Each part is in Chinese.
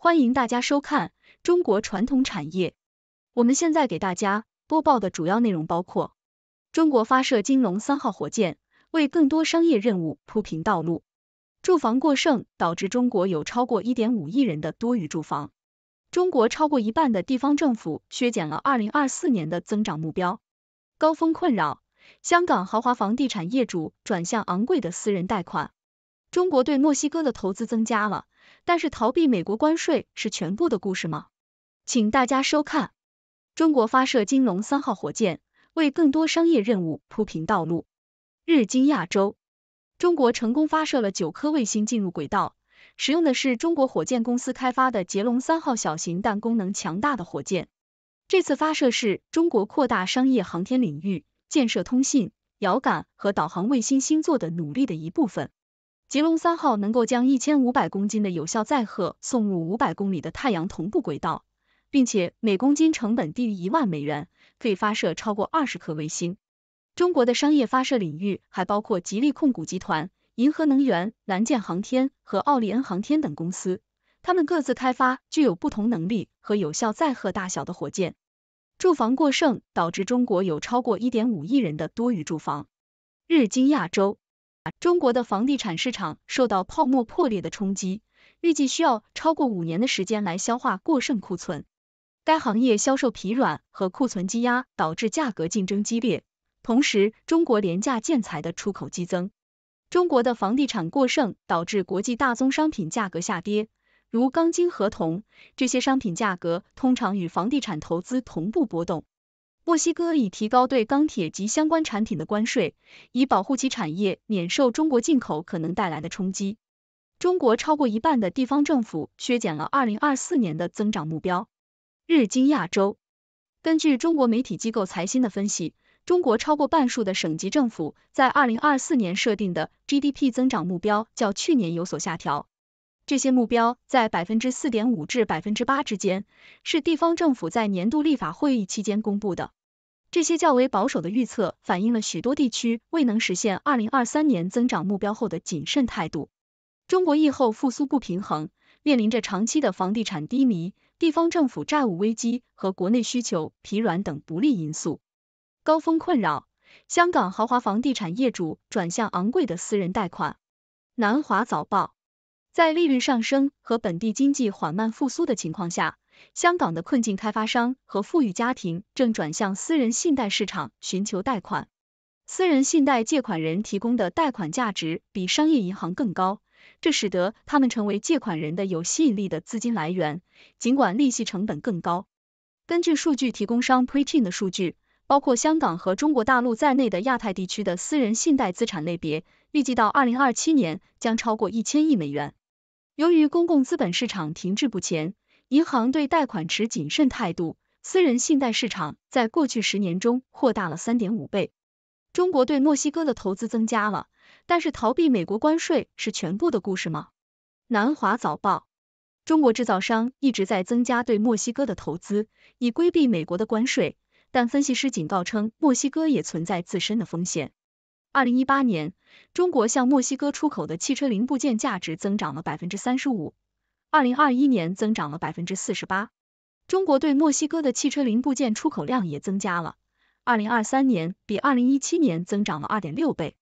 欢迎大家收看中国传统产业。我们现在给大家播报的主要内容包括：中国发射金龙三号火箭，为更多商业任务铺平道路；住房过剩导致中国有超过一点五亿人的多余住房；中国超过一半的地方政府削减了二零二四年的增长目标；高峰困扰；香港豪华房地产业主转向昂贵的私人贷款；中国对墨西哥的投资增加了。但是逃避美国关税是全部的故事吗？请大家收看。中国发射金龙三号火箭，为更多商业任务铺平道路。日经亚洲，中国成功发射了九颗卫星进入轨道，使用的是中国火箭公司开发的捷龙三号小型但功能强大的火箭。这次发射是中国扩大商业航天领域、建设通信、遥感和导航卫星星座的努力的一部分。吉龙三号能够将一千五百公斤的有效载荷送入五百公里的太阳同步轨道，并且每公斤成本低于一万美元，可以发射超过二十颗卫星。中国的商业发射领域还包括吉利控股集团、银河能源、蓝箭航天和奥利恩航天等公司，他们各自开发具有不同能力和有效载荷大小的火箭。住房过剩导致中国有超过一点五亿人的多余住房。日经亚洲。中国的房地产市场受到泡沫破裂的冲击，预计需要超过五年的时间来消化过剩库存。该行业销售疲软和库存积压导致价格竞争激烈，同时中国廉价建材的出口激增。中国的房地产过剩导致国际大宗商品价格下跌，如钢筋、合同这些商品价格通常与房地产投资同步波动。墨西哥已提高对钢铁及相关产品的关税，以保护其产业免受中国进口可能带来的冲击。中国超过一半的地方政府削减了二零二四年的增长目标。日经亚洲根据中国媒体机构财新的分析，中国超过半数的省级政府在二零二四年设定的 GDP 增长目标较去年有所下调。这些目标在百分之四点五至百分之八之间，是地方政府在年度立法会议期间公布的。这些较为保守的预测，反映了许多地区未能实现二零二三年增长目标后的谨慎态度。中国疫后复苏不平衡，面临着长期的房地产低迷、地方政府债务危机和国内需求疲软等不利因素。高峰困扰，香港豪华房地产业主转向昂贵的私人贷款。南华早报，在利率上升和本地经济缓慢复苏的情况下。香港的困境开发商和富裕家庭正转向私人信贷市场寻求贷款。私人信贷借款人提供的贷款价值比商业银行更高，这使得他们成为借款人的有吸引力的资金来源，尽管利息成本更高。根据数据提供商 Preteen 的数据，包括香港和中国大陆在内的亚太地区的私人信贷资产类别，预计到二零二七年将超过一千亿美元。由于公共资本市场停滞不前。银行对贷款持谨慎态度，私人信贷市场在过去十年中扩大了三点五倍。中国对墨西哥的投资增加了，但是逃避美国关税是全部的故事吗？南华早报：中国制造商一直在增加对墨西哥的投资，以规避美国的关税，但分析师警告称，墨西哥也存在自身的风险。二零一八年，中国向墨西哥出口的汽车零部件价值增长了百分之三十五。二零二一年增长了百分之四十八，中国对墨西哥的汽车零部件出口量也增加了，二零二三年比二零一七年增长了二点六倍。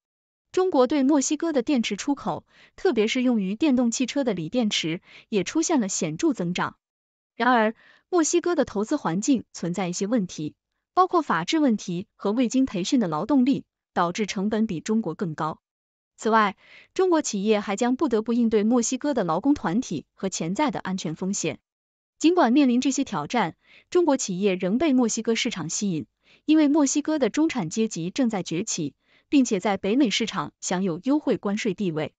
中国对墨西哥的电池出口，特别是用于电动汽车的锂电池，也出现了显著增长。然而，墨西哥的投资环境存在一些问题，包括法制问题和未经培训的劳动力，导致成本比中国更高。此外，中国企业还将不得不应对墨西哥的劳工团体和潜在的安全风险。尽管面临这些挑战，中国企业仍被墨西哥市场吸引，因为墨西哥的中产阶级正在崛起，并且在北美市场享有优惠关税地位。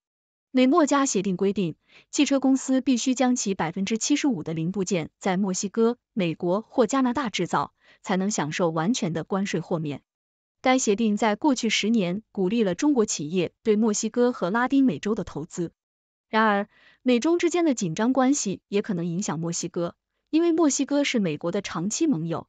美墨加协定规定，汽车公司必须将其百分之七十五的零部件在墨西哥、美国或加拿大制造，才能享受完全的关税豁免。该协定在过去十年鼓励了中国企业对墨西哥和拉丁美洲的投资。然而，美中之间的紧张关系也可能影响墨西哥，因为墨西哥是美国的长期盟友。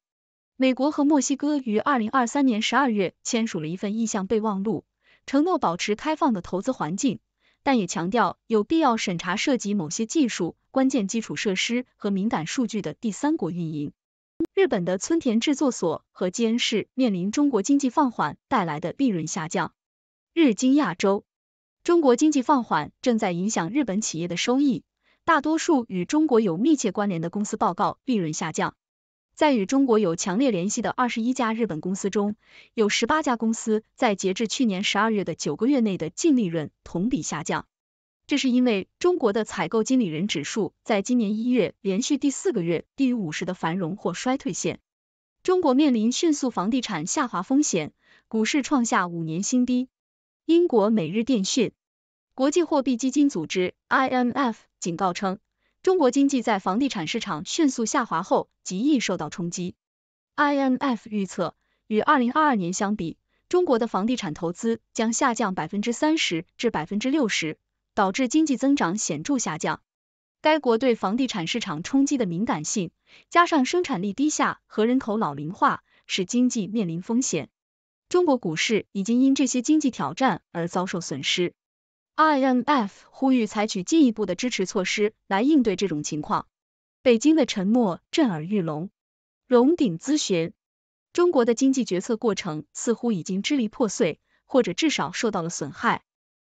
美国和墨西哥于2023年12月签署了一份意向备忘录，承诺保持开放的投资环境，但也强调有必要审查涉及某些技术、关键基础设施和敏感数据的第三国运营。日本的村田制作所和监视面临中国经济放缓带来的利润下降。日经亚洲，中国经济放缓正在影响日本企业的收益。大多数与中国有密切关联的公司报告利润下降。在与中国有强烈联系的二十一家日本公司中，有十八家公司在截至去年十二月的九个月内的净利润同比下降。这是因为中国的采购经理人指数在今年一月连续第四个月低于五十的繁荣或衰退线，中国面临迅速房地产下滑风险，股市创下五年新低。英国每日电讯、国际货币基金组织 （IMF） 警告称，中国经济在房地产市场迅速下滑后极易受到冲击。IMF 预测，与二零二二年相比，中国的房地产投资将下降百分之三十至百分之六十。导致经济增长显著下降。该国对房地产市场冲击的敏感性，加上生产力低下和人口老龄化，使经济面临风险。中国股市已经因这些经济挑战而遭受损失。IMF 呼吁采取进一步的支持措施来应对这种情况。北京的沉默震耳欲聋。龙鼎咨询，中国的经济决策过程似乎已经支离破碎，或者至少受到了损害。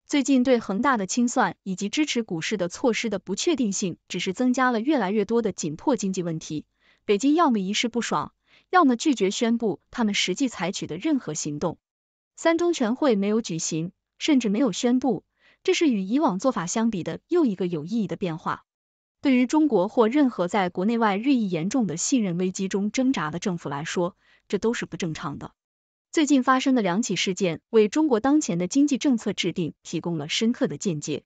最近对恒大的清算以及支持股市的措施的不确定性，只是增加了越来越多的紧迫经济问题。北京要么一事不爽，要么拒绝宣布他们实际采取的任何行动。三中全会没有举行，甚至没有宣布，这是与以往做法相比的又一个有意义的变化。对于中国或任何在国内外日益严重的信任危机中挣扎的政府来说，这都是不正常的。最近发生的两起事件为中国当前的经济政策制定提供了深刻的见解。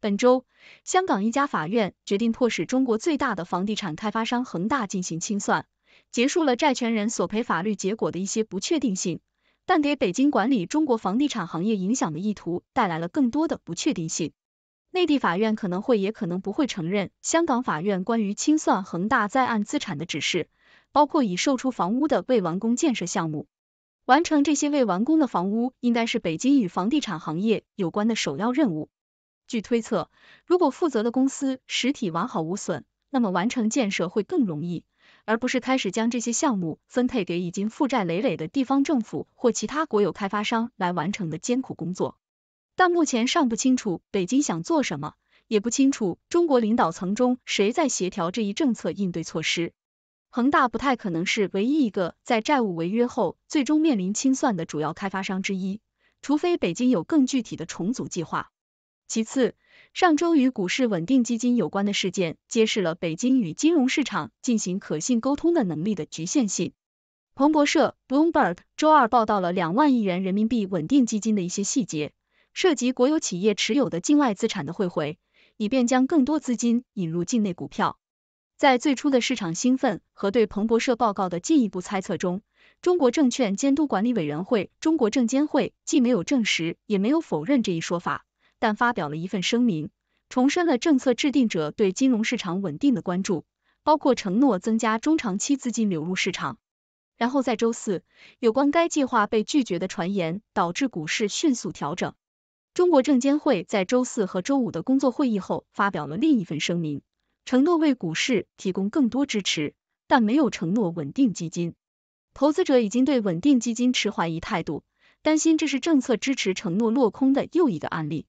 本周，香港一家法院决定迫使中国最大的房地产开发商恒大进行清算，结束了债权人索赔法律结果的一些不确定性，但给北京管理中国房地产行业影响的意图带来了更多的不确定性。内地法院可能会也可能不会承认香港法院关于清算恒大在案资产的指示，包括已售出房屋的未完工建设项目。完成这些未完工的房屋应该是北京与房地产行业有关的首要任务。据推测，如果负责的公司实体完好无损，那么完成建设会更容易，而不是开始将这些项目分配给已经负债累累的地方政府或其他国有开发商来完成的艰苦工作。但目前尚不清楚北京想做什么，也不清楚中国领导层中谁在协调这一政策应对措施。恒大不太可能是唯一一个在债务违约后最终面临清算的主要开发商之一，除非北京有更具体的重组计划。其次，上周与股市稳定基金有关的事件揭示了北京与金融市场进行可信沟通的能力的局限性。彭博社 （Bloomberg） 周二报道了两万亿元人民币稳定基金的一些细节，涉及国有企业持有的境外资产的汇回，以便将更多资金引入境内股票。在最初的市场兴奋和对彭博社报告的进一步猜测中，中国证券监督管理委员会（中国证监会）既没有证实，也没有否认这一说法，但发表了一份声明，重申了政策制定者对金融市场稳定的关注，包括承诺增加中长期资金流入市场。然后在周四，有关该计划被拒绝的传言导致股市迅速调整。中国证监会在周四和周五的工作会议后发表了另一份声明。承诺为股市提供更多支持，但没有承诺稳定基金。投资者已经对稳定基金持怀疑态度，担心这是政策支持承诺落空的又一个案例。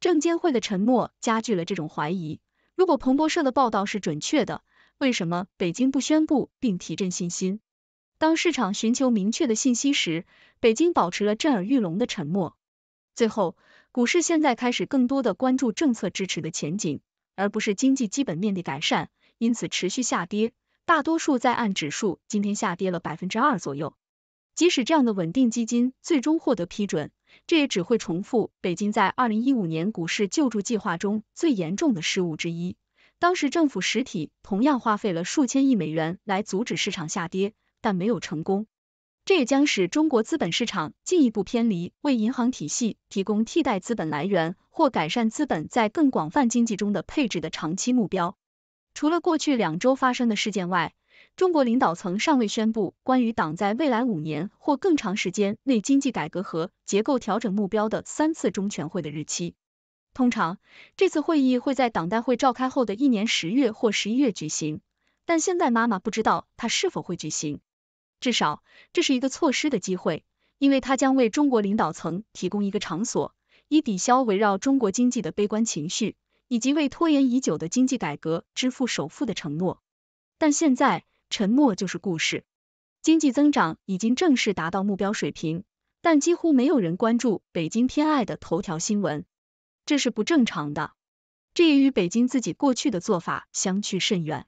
证监会的沉默加剧了这种怀疑。如果彭博社的报道是准确的，为什么北京不宣布并提振信心？当市场寻求明确的信息时，北京保持了震耳欲聋的沉默。最后，股市现在开始更多的关注政策支持的前景。而不是经济基本面的改善，因此持续下跌。大多数在岸指数今天下跌了百分之二左右。即使这样的稳定基金最终获得批准，这也只会重复北京在二零一五年股市救助计划中最严重的失误之一。当时政府实体同样花费了数千亿美元来阻止市场下跌，但没有成功。这也将使中国资本市场进一步偏离为银行体系提供替代资本来源或改善资本在更广泛经济中的配置的长期目标。除了过去两周发生的事件外，中国领导层尚未宣布关于党在未来五年或更长时间内经济改革和结构调整目标的三次中全会的日期。通常，这次会议会在党代会召开后的一年十月或十一月举行，但现在妈妈不知道它是否会举行。至少这是一个错失的机会，因为它将为中国领导层提供一个场所，以抵消围绕中国经济的悲观情绪，以及为拖延已久的经济改革支付首付的承诺。但现在沉默就是故事，经济增长已经正式达到目标水平，但几乎没有人关注北京偏爱的头条新闻，这是不正常的，这也与北京自己过去的做法相去甚远。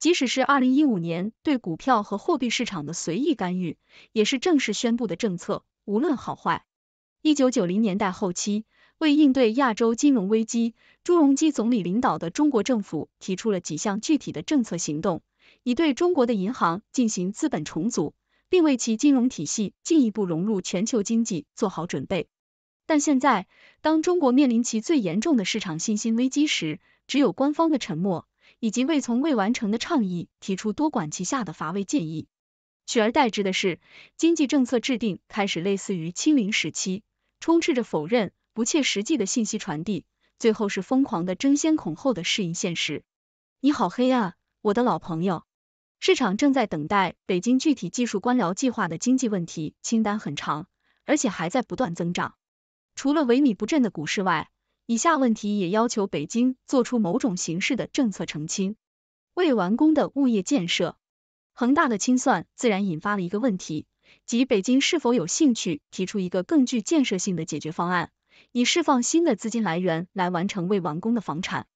即使是二零一五年对股票和货币市场的随意干预，也是正式宣布的政策，无论好坏。一九九零年代后期，为应对亚洲金融危机，朱镕基总理领导的中国政府提出了几项具体的政策行动，以对中国的银行进行资本重组，并为其金融体系进一步融入全球经济做好准备。但现在，当中国面临其最严重的市场信心危机时，只有官方的沉默。以及未从未完成的倡议提出多管齐下的乏味建议，取而代之的是经济政策制定开始类似于清零时期，充斥着否认、不切实际的信息传递，最后是疯狂的争先恐后的适应现实。你好黑暗，我的老朋友。市场正在等待北京具体技术官僚计划的经济问题清单很长，而且还在不断增长。除了萎靡不振的股市外，以下问题也要求北京做出某种形式的政策澄清。未完工的物业建设，恒大的清算自然引发了一个问题，即北京是否有兴趣提出一个更具建设性的解决方案，以释放新的资金来源来完成未完工的房产。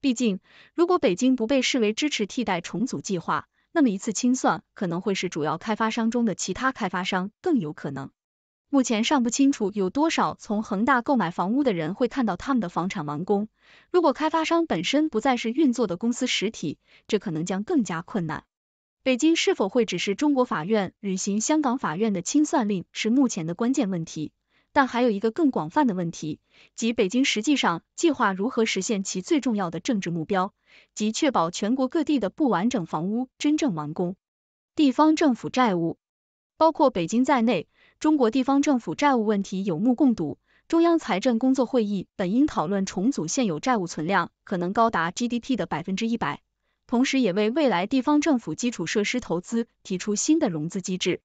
毕竟，如果北京不被视为支持替代重组计划，那么一次清算可能会使主要开发商中的其他开发商更有可能。目前尚不清楚有多少从恒大购买房屋的人会看到他们的房产完工。如果开发商本身不再是运作的公司实体，这可能将更加困难。北京是否会只是中国法院履行香港法院的清算令是目前的关键问题，但还有一个更广泛的问题，即北京实际上计划如何实现其最重要的政治目标，即确保全国各地的不完整房屋真正完工。地方政府债务，包括北京在内。中国地方政府债务问题有目共睹，中央财政工作会议本应讨论重组现有债务存量，可能高达 GDP 的百分之一百，同时也为未来地方政府基础设施投资提出新的融资机制。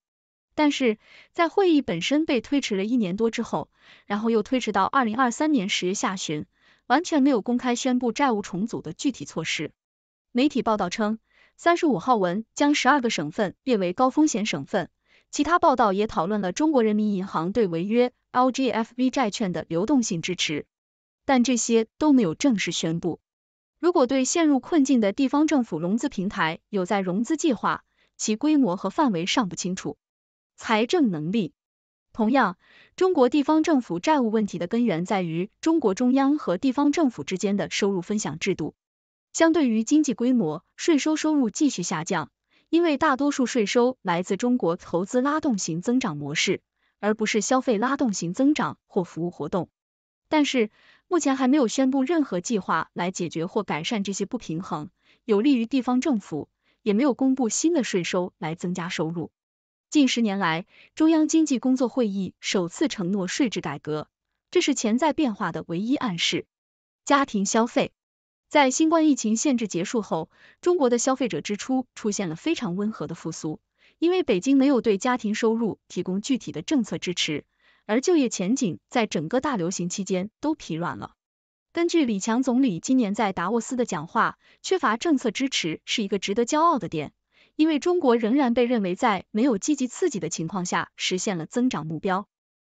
但是，在会议本身被推迟了一年多之后，然后又推迟到二零二三年十月下旬，完全没有公开宣布债务重组的具体措施。媒体报道称，三十五号文将十二个省份列为高风险省份。其他报道也讨论了中国人民银行对违约 LGFV 债券的流动性支持，但这些都没有正式宣布。如果对陷入困境的地方政府融资平台有在融资计划，其规模和范围尚不清楚。财政能力同样，中国地方政府债务问题的根源在于中国中央和地方政府之间的收入分享制度。相对于经济规模，税收收入继续下降。因为大多数税收来自中国投资拉动型增长模式，而不是消费拉动型增长或服务活动。但是，目前还没有宣布任何计划来解决或改善这些不平衡，有利于地方政府，也没有公布新的税收来增加收入。近十年来，中央经济工作会议首次承诺税制改革，这是潜在变化的唯一暗示。家庭消费。在新冠疫情限制结束后，中国的消费者支出出现了非常温和的复苏。因为北京没有对家庭收入提供具体的政策支持，而就业前景在整个大流行期间都疲软了。根据李强总理今年在达沃斯的讲话，缺乏政策支持是一个值得骄傲的点，因为中国仍然被认为在没有积极刺激的情况下实现了增长目标。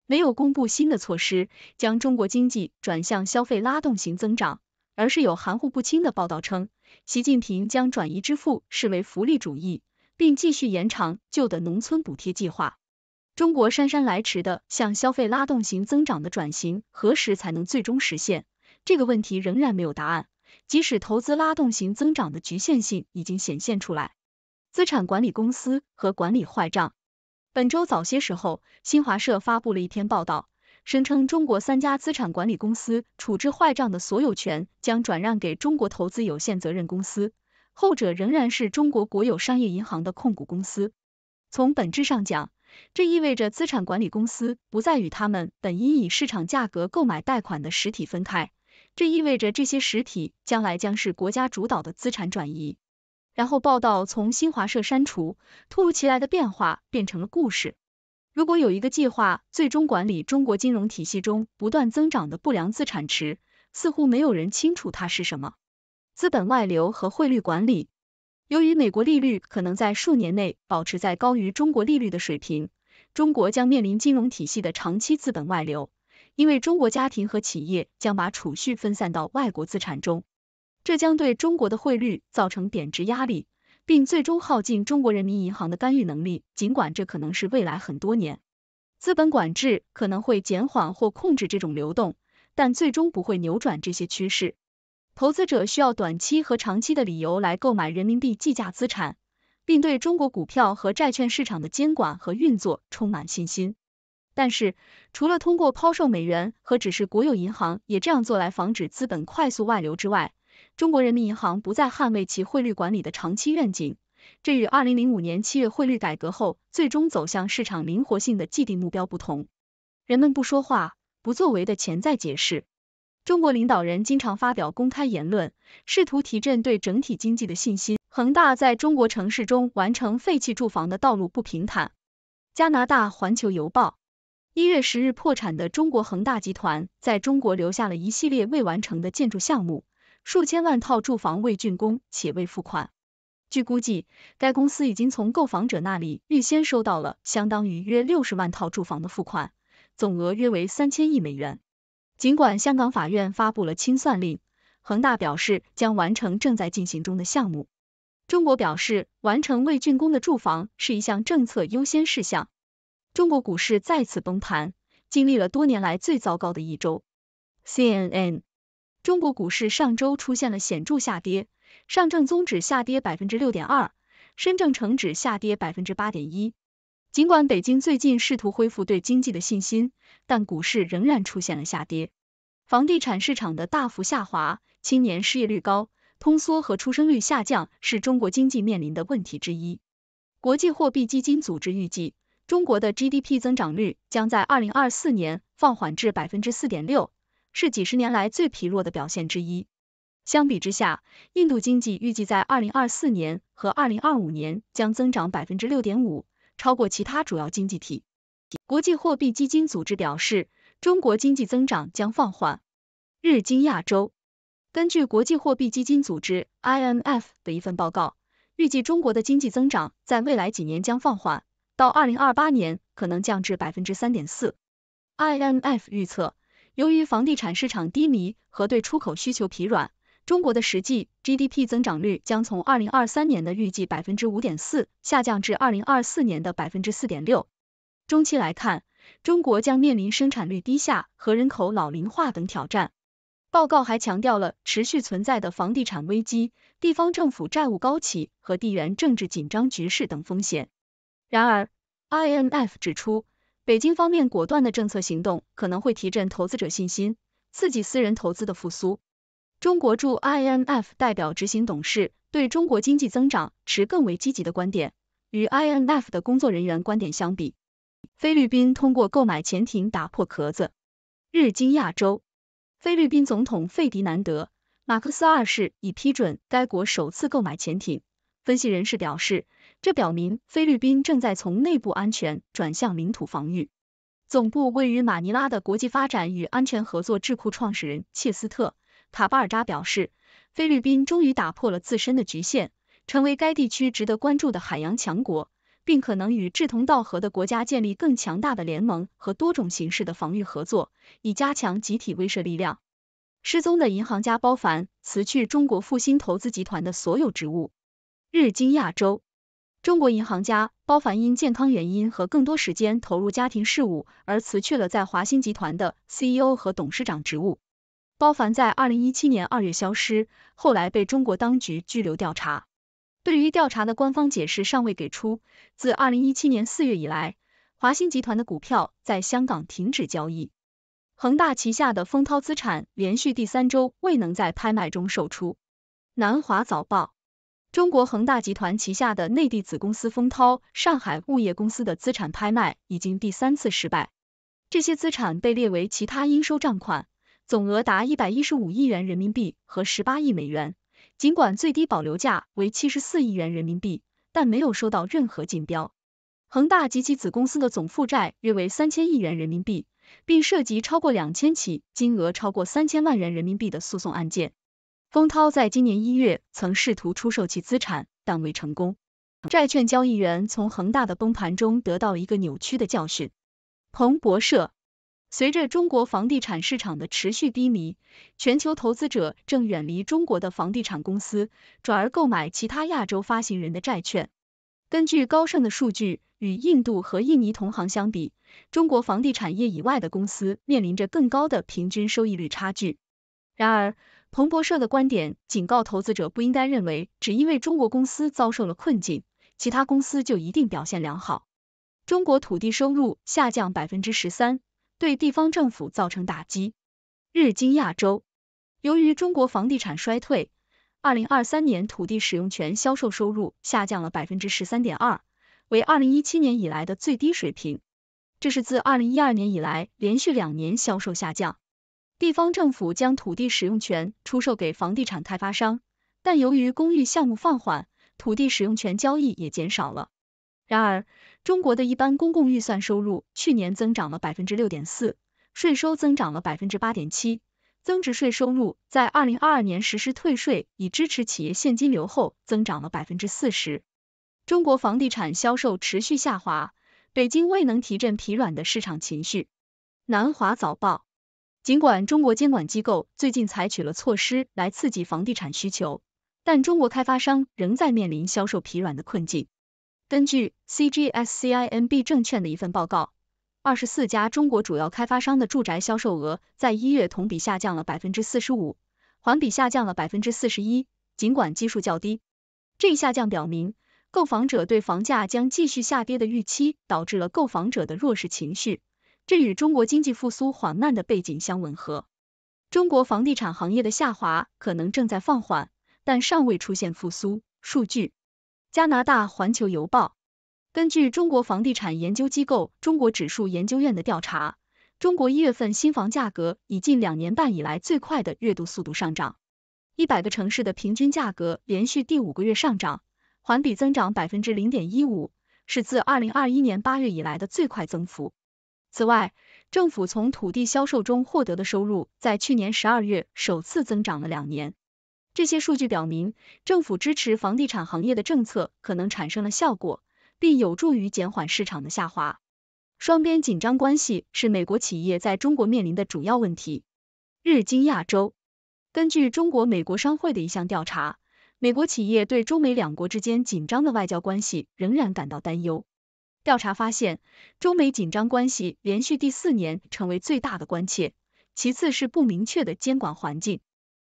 没有公布新的措施，将中国经济转向消费拉动型增长。而是有含糊不清的报道称，习近平将转移支付视为福利主义，并继续延长旧的农村补贴计划。中国姗姗来迟的向消费拉动型增长的转型何时才能最终实现？这个问题仍然没有答案。即使投资拉动型增长的局限性已经显现出来，资产管理公司和管理坏账。本周早些时候，新华社发布了一篇报道。声称中国三家资产管理公司处置坏账的所有权将转让给中国投资有限责任公司，后者仍然是中国国有商业银行的控股公司。从本质上讲，这意味着资产管理公司不再与他们本应以市场价格购买贷款的实体分开，这意味着这些实体将来将是国家主导的资产转移。然后报道从新华社删除，突如其来的变化变成了故事。如果有一个计划最终管理中国金融体系中不断增长的不良资产池，似乎没有人清楚它是什么。资本外流和汇率管理。由于美国利率可能在数年内保持在高于中国利率的水平，中国将面临金融体系的长期资本外流，因为中国家庭和企业将把储蓄分散到外国资产中，这将对中国的汇率造成贬值压力。并最终耗尽中国人民银行的干预能力，尽管这可能是未来很多年。资本管制可能会减缓或控制这种流动，但最终不会扭转这些趋势。投资者需要短期和长期的理由来购买人民币计价资产，并对中国股票和债券市场的监管和运作充满信心。但是，除了通过抛售美元和指示国有银行也这样做来防止资本快速外流之外，中国人民银行不再捍卫其汇率管理的长期愿景，这与二零零五年七月汇率改革后最终走向市场灵活性的既定目标不同。人们不说话、不作为的潜在解释。中国领导人经常发表公开言论，试图提振对整体经济的信心。恒大在中国城市中完成废弃住房的道路不平坦。加拿大环球邮报，一月十日破产的中国恒大集团在中国留下了一系列未完成的建筑项目。数千万套住房未竣工且未付款，据估计，该公司已经从购房者那里预先收到了相当于约六十万套住房的付款，总额约为三千亿美元。尽管香港法院发布了清算令，恒大表示将完成正在进行中的项目。中国表示，完成未竣工的住房是一项政策优先事项。中国股市再次崩盘，经历了多年来最糟糕的一周。CNN。中国股市上周出现了显著下跌，上证综指下跌百分之六点二，深证成指下跌百分之八点一。尽管北京最近试图恢复对经济的信心，但股市仍然出现了下跌。房地产市场的大幅下滑、青年失业率高、通缩和出生率下降是中国经济面临的问题之一。国际货币基金组织预计，中国的 GDP 增长率将在二零二四年放缓至百分之四点六。是几十年来最疲弱的表现之一。相比之下，印度经济预计在2024年和2025年将增长百分之六点五，超过其他主要经济体。国际货币基金组织表示，中国经济增长将放缓。日经亚洲，根据国际货币基金组织 （IMF） 的一份报告，预计中国的经济增长在未来几年将放缓，到2028年可能降至百分之三点四。IMF 预测。由于房地产市场低迷和对出口需求疲软，中国的实际 GDP 增长率将从2023年的预计百分之五点四下降至2024年的百分之四点六。中期来看，中国将面临生产率低下和人口老龄化等挑战。报告还强调了持续存在的房地产危机、地方政府债务高企和地缘政治紧张局势等风险。然而，IMF 指出。北京方面果断的政策行动可能会提振投资者信心，刺激私人投资的复苏。中国驻 IMF 代表执行董事对中国经济增长持更为积极的观点，与 IMF 的工作人员观点相比。菲律宾通过购买潜艇打破壳子。日经亚洲，菲律宾总统费迪南德·马克思二世已批准该国首次购买潜艇，分析人士表示。这表明菲律宾正在从内部安全转向领土防御。总部位于马尼拉的国际发展与安全合作智库创始人切斯特·塔巴尔扎表示，菲律宾终于打破了自身的局限，成为该地区值得关注的海洋强国，并可能与志同道合的国家建立更强大的联盟和多种形式的防御合作，以加强集体威慑力量。失踪的银行家包凡辞去中国复兴投资集团的所有职务。日经亚洲。中国银行家包凡因健康原因和更多时间投入家庭事务而辞去了在华兴集团的 CEO 和董事长职务。包凡在2017年2月消失，后来被中国当局拘留调查。对于调查的官方解释尚未给出。自2017年4月以来，华兴集团的股票在香港停止交易。恒大旗下的丰涛资产连续第三周未能在拍卖中售出。南华早报。中国恒大集团旗下的内地子公司丰涛上海物业公司的资产拍卖已经第三次失败，这些资产被列为其他应收账款，总额达一百一十五亿元人民币和十八亿美元，尽管最低保留价为七十四亿元人民币，但没有收到任何竞标。恒大及其子公司的总负债约为三千亿元人民币，并涉及超过两千起金额超过三千万元人民币的诉讼案件。封涛在今年一月曾试图出售其资产，但未成功。债券交易员从恒大的崩盘中得到一个扭曲的教训。彭博社。随着中国房地产市场的持续低迷，全球投资者正远离中国的房地产公司，转而购买其他亚洲发行人的债券。根据高盛的数据，与印度和印尼同行相比，中国房地产业以外的公司面临着更高的平均收益率差距。然而，彭博社的观点警告投资者，不应该认为只因为中国公司遭受了困境，其他公司就一定表现良好。中国土地收入下降百分之十三，对地方政府造成打击。日经亚洲由于中国房地产衰退，二零二三年土地使用权销售收入下降了百分之十三点二，为二零一七年以来的最低水平。这是自二零一二年以来连续两年销售下降。地方政府将土地使用权出售给房地产开发商，但由于公寓项目放缓，土地使用权交易也减少了。然而，中国的一般公共预算收入去年增长了百分之六点四，税收增长了百分之八点七，增值税收入在二零二二年实施退税以支持企业现金流后增长了百分之四十。中国房地产销售持续下滑，北京未能提振疲软的市场情绪。南华早报。尽管中国监管机构最近采取了措施来刺激房地产需求，但中国开发商仍在面临销售疲软的困境。根据 C G S C I N B 证券的一份报告，二十四家中国主要开发商的住宅销售额在一月同比下降了百分之四十五，环比下降了百分之四十一。尽管基数较低，这一下降表明购房者对房价将继续下跌的预期导致了购房者的弱势情绪。这与中国经济复苏缓慢的背景相吻合。中国房地产行业的下滑可能正在放缓，但尚未出现复苏。数据：加拿大《环球邮报》根据中国房地产研究机构中国指数研究院的调查，中国一月份新房价格以近两年半以来最快的月度速度上涨，一百个城市的平均价格连续第五个月上涨，环比增长百分之零点一五，是自二零二一年八月以来的最快增幅。此外，政府从土地销售中获得的收入在去年十二月首次增长了两年。这些数据表明，政府支持房地产行业的政策可能产生了效果，并有助于减缓市场的下滑。双边紧张关系是美国企业在中国面临的主要问题。日经亚洲，根据中国美国商会的一项调查，美国企业对中美两国之间紧张的外交关系仍然感到担忧。调查发现，中美紧张关系连续第四年成为最大的关切，其次是不明确的监管环境。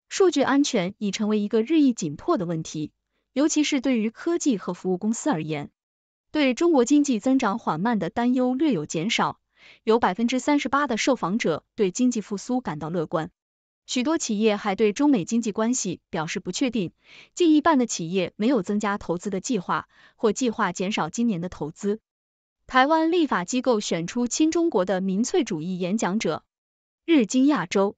数据安全已成为一个日益紧迫的问题，尤其是对于科技和服务公司而言。对中国经济增长缓慢的担忧略有减少，有百分之三十八的受访者对经济复苏感到乐观。许多企业还对中美经济关系表示不确定，近一半的企业没有增加投资的计划，或计划减少今年的投资。台湾立法机构选出亲中国的民粹主义演讲者。日经亚洲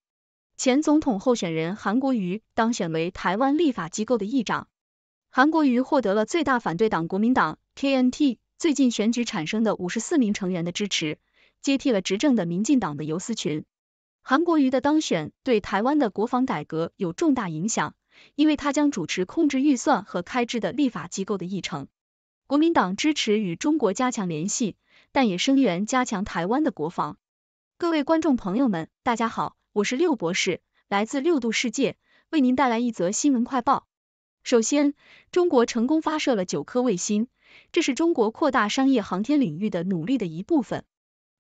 前总统候选人韩国瑜当选为台湾立法机构的议长。韩国瑜获得了最大反对党国民党 （KMT） 最近选举产生的五十四名成员的支持，接替了执政的民进党的游思群。韩国瑜的当选对台湾的国防改革有重大影响，因为他将主持控制预算和开支的立法机构的议程。国民党支持与中国加强联系，但也声援加强台湾的国防。各位观众朋友们，大家好，我是六博士，来自六度世界，为您带来一则新闻快报。首先，中国成功发射了九颗卫星，这是中国扩大商业航天领域的努力的一部分。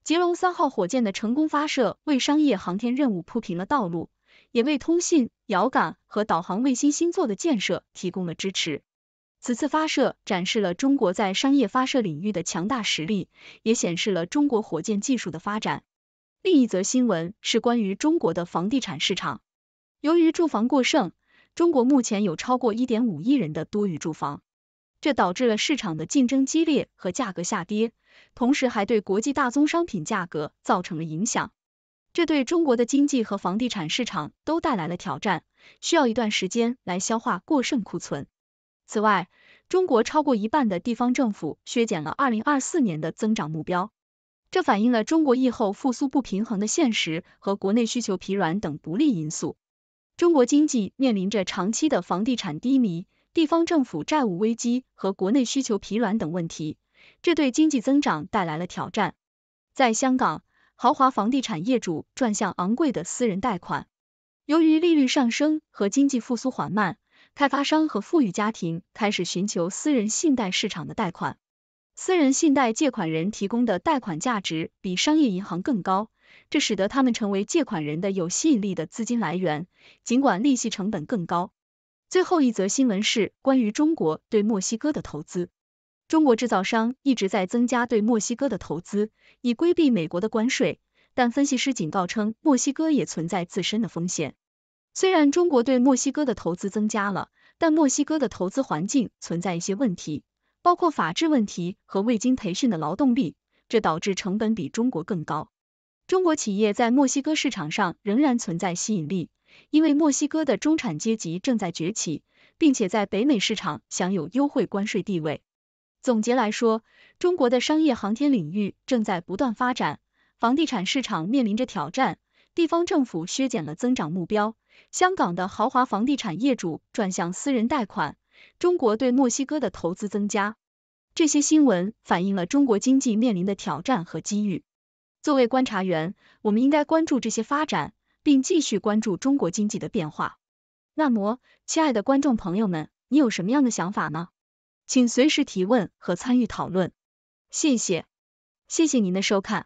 捷龙三号火箭的成功发射，为商业航天任务铺平了道路，也为通信、遥感和导航卫星星座的建设提供了支持。此次发射展示了中国在商业发射领域的强大实力，也显示了中国火箭技术的发展。另一则新闻是关于中国的房地产市场。由于住房过剩，中国目前有超过一点五亿人的多余住房，这导致了市场的竞争激烈和价格下跌，同时还对国际大宗商品价格造成了影响。这对中国的经济和房地产市场都带来了挑战，需要一段时间来消化过剩库存。此外，中国超过一半的地方政府削减了二零二四年的增长目标，这反映了中国疫后复苏不平衡的现实和国内需求疲软等不利因素。中国经济面临着长期的房地产低迷、地方政府债务危机和国内需求疲软等问题，这对经济增长带来了挑战。在香港，豪华房地产业主转向昂贵的私人贷款，由于利率上升和经济复苏缓慢。开发商和富裕家庭开始寻求私人信贷市场的贷款。私人信贷借款人提供的贷款价值比商业银行更高，这使得他们成为借款人的有吸引力的资金来源，尽管利息成本更高。最后一则新闻是关于中国对墨西哥的投资。中国制造商一直在增加对墨西哥的投资，以规避美国的关税，但分析师警告称，墨西哥也存在自身的风险。虽然中国对墨西哥的投资增加了，但墨西哥的投资环境存在一些问题，包括法制问题和未经培训的劳动力，这导致成本比中国更高。中国企业在墨西哥市场上仍然存在吸引力，因为墨西哥的中产阶级正在崛起，并且在北美市场享有优惠关税地位。总结来说，中国的商业航天领域正在不断发展，房地产市场面临着挑战。地方政府削减了增长目标，香港的豪华房地产业主转向私人贷款，中国对墨西哥的投资增加。这些新闻反映了中国经济面临的挑战和机遇。作为观察员，我们应该关注这些发展，并继续关注中国经济的变化。那么，亲爱的观众朋友们，你有什么样的想法呢？请随时提问和参与讨论。谢谢，谢谢您的收看。